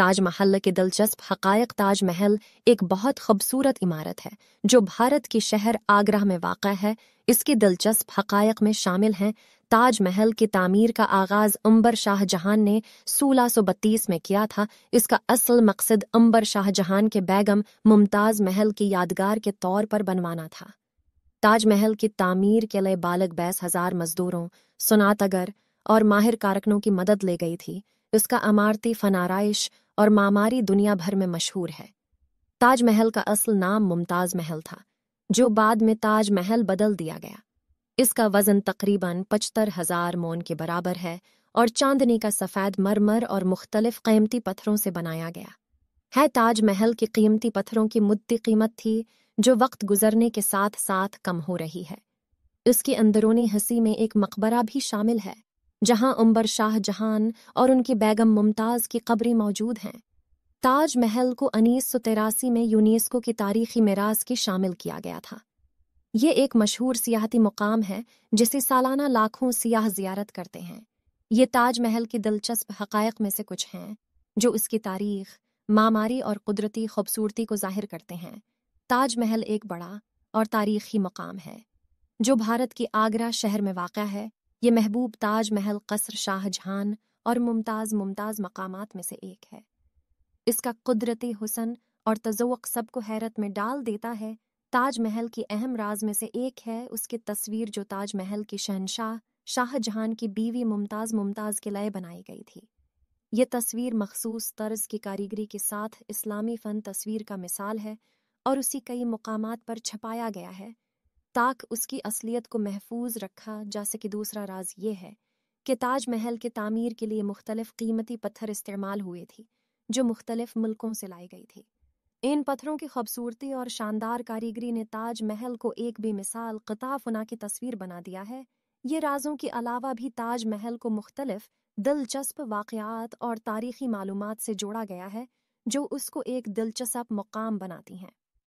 ताजमहल के दिलचस्प हकायक ताजमहल एक बहुत खूबसूरत इमारत है जो भारत के शहर आगरा में वाक़ है इसके दिलचस्प हकायक में शामिल हैं ताजमहल की तामीर का आगाज अम्बर ने सोलह ने बत्तीस में किया था इसका असल मकसद अम्बर शाहजहान के बैगम मुमताज़ महल की यादगार के तौर पर बनवाना था ताजमहल की तामीर के लिए बालक बैस हजार मजदूरों सुनातगर और माहिर कारकनों की मदद ले गई थी इसका अमारती फनाराइश और मामारी दुनिया भर में मशहूर है ताजमहल का असल नाम मुमताज महल था जो बाद में ताजमहल बदल दिया गया इसका वजन तकरीबन पचहत्तर हजार मोन के बराबर है और चांदनी का सफ़ेद मरमर और मुख्तलिफ कीमती पत्थरों से बनाया गया है ताजमहल के कीमती पत्थरों की मुद्दी कीमत थी जो वक्त गुजरने के साथ साथ कम हो रही है इसकी अंदरूनी हंसी में एक मकबरा भी शामिल है जहां उम्बर शाह जहान और उनकी बैगम मुमताज़ की कब्रें मौजूद हैं ताज महल को उन्नीस सौ तिरासी में यूनेस्को की तारीखी मिराज की शामिल किया गया था ये एक मशहूर सियाहती मुकाम है जिसे सालाना लाखों सियाह जियारत करते हैं ये ताज महल के दिलचस्प हकायक में से कुछ हैं जो इसकी तारीख मामारी और कुदरती खूबसूरती को जाहिर करते हैं ताज महल एक बड़ा और तारीखी मकाम है जो भारत के आगरा शहर में वाक़ है ये महबूब ताज महल कसर शाहजहान और मुमताज़ मुमताज़ मकामात में से एक है इसका कुदरती हुसन और तजोक सबको हैरत में डाल देता है ताज महल की अहम राज में से एक है उसकी तस्वीर जो ताज महल की शहनशाह शाहजहान की बीवी मुमताज़ मुमताज़ के लय बनाई गई थी ये तस्वीर मखसूस तर्ज की कारीगरी के साथ इस्लामी फ़न तस्वीर का मिसाल है और उसी कई मुकामात पर छपाया गया है ताक उसकी असलियत को महफूज रखा जैसे कि दूसरा राज ये है कि ताजमहल के तामीर के लिए मुख्तलिफ कीमती पत्थर इस्तेमाल हुए थे जो मुख्तलिफ मुल्कों से लाई गई थी इन पत्थरों की खूबसूरती और शानदार कारीगरी ने ताजमहल को एक बेमिसाल कताफुना की तस्वीर बना दिया है ये राजों के अलावा भी ताजमहल को मुख्तलिफ दिलचस्प वाक़ात और तारीखी मालूम से जोड़ा गया है जो उसको एक दिलचस्प मुकाम बनाती हैं